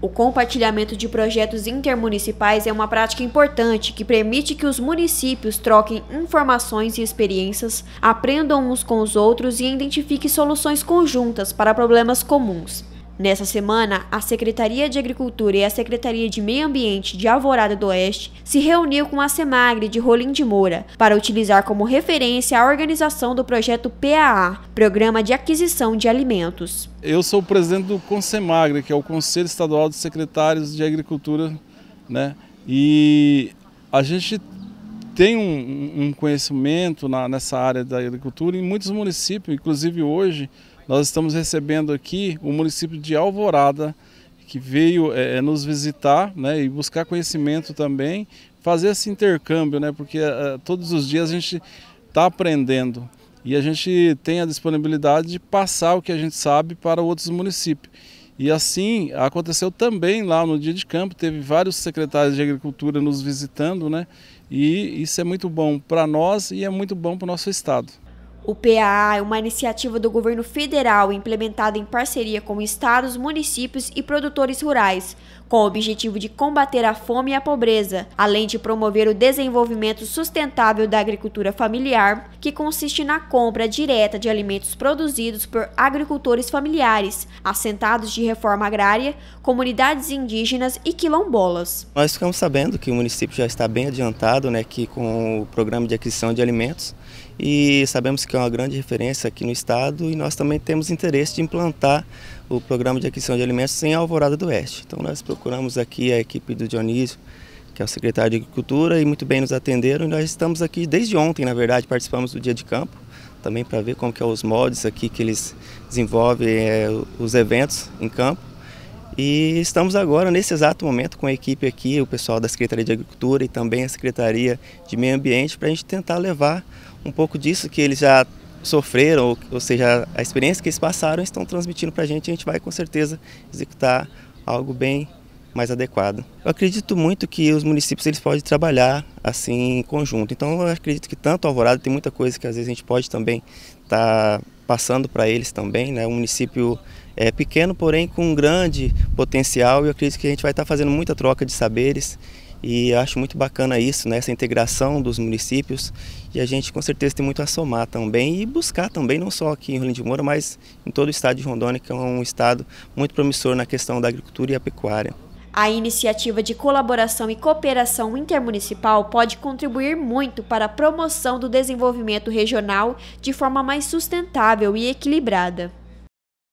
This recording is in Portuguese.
O compartilhamento de projetos intermunicipais é uma prática importante que permite que os municípios troquem informações e experiências, aprendam uns com os outros e identifiquem soluções conjuntas para problemas comuns. Nessa semana, a Secretaria de Agricultura e a Secretaria de Meio Ambiente de Alvorada do Oeste se reuniu com a Semagre de Rolim de Moura para utilizar como referência a organização do projeto PAA, Programa de Aquisição de Alimentos. Eu sou o presidente do Consemagre, que é o Conselho Estadual dos Secretários de Agricultura, né? E a gente tem um, um conhecimento na, nessa área da agricultura em muitos municípios, inclusive hoje nós estamos recebendo aqui o município de Alvorada, que veio é, é, nos visitar né, e buscar conhecimento também, fazer esse intercâmbio, né, porque é, é todos os dias a gente está aprendendo e a gente tem a disponibilidade de passar o que a gente sabe para outros municípios. E assim aconteceu também lá no dia de campo, teve vários secretários de agricultura nos visitando, né? E isso é muito bom para nós e é muito bom para o nosso estado. O PAA é uma iniciativa do governo federal implementada em parceria com estados, municípios e produtores rurais com o objetivo de combater a fome e a pobreza, além de promover o desenvolvimento sustentável da agricultura familiar, que consiste na compra direta de alimentos produzidos por agricultores familiares, assentados de reforma agrária, comunidades indígenas e quilombolas. Nós ficamos sabendo que o município já está bem adiantado né, que com o programa de aquisição de alimentos e sabemos que é uma grande referência aqui no estado e nós também temos interesse de implantar o programa de aquisição de alimentos em Alvorada do Oeste. Então nós procuramos aqui a equipe do Dionísio, que é o secretário de Agricultura, e muito bem nos atenderam. E nós estamos aqui desde ontem, na verdade, participamos do dia de campo, também para ver como que é os moldes aqui que eles desenvolvem é, os eventos em campo. E estamos agora, nesse exato momento, com a equipe aqui, o pessoal da Secretaria de Agricultura e também a Secretaria de Meio Ambiente, para a gente tentar levar um pouco disso que eles já sofreram, ou, ou seja, a experiência que eles passaram, estão transmitindo para a gente e a gente vai com certeza executar algo bem mais adequado. Eu acredito muito que os municípios eles podem trabalhar assim em conjunto. Então eu acredito que tanto o Alvorada tem muita coisa que às vezes a gente pode também estar tá passando para eles também, né? Um município é pequeno, porém com um grande potencial e eu acredito que a gente vai estar tá fazendo muita troca de saberes e acho muito bacana isso, né? essa integração dos municípios. E a gente com certeza tem muito a somar também e buscar também, não só aqui em Rolim de Moura, mas em todo o estado de Rondônia, que é um estado muito promissor na questão da agricultura e a pecuária. A iniciativa de colaboração e cooperação intermunicipal pode contribuir muito para a promoção do desenvolvimento regional de forma mais sustentável e equilibrada.